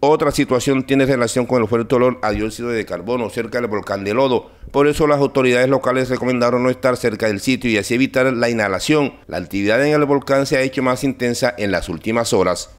Otra situación tiene relación con el fuerte olor a dióxido de carbono cerca del volcán de Lodo. Por eso las autoridades locales recomendaron no estar cerca del sitio y así evitar la inhalación. La actividad en el volcán se ha hecho más intensa en las últimas horas.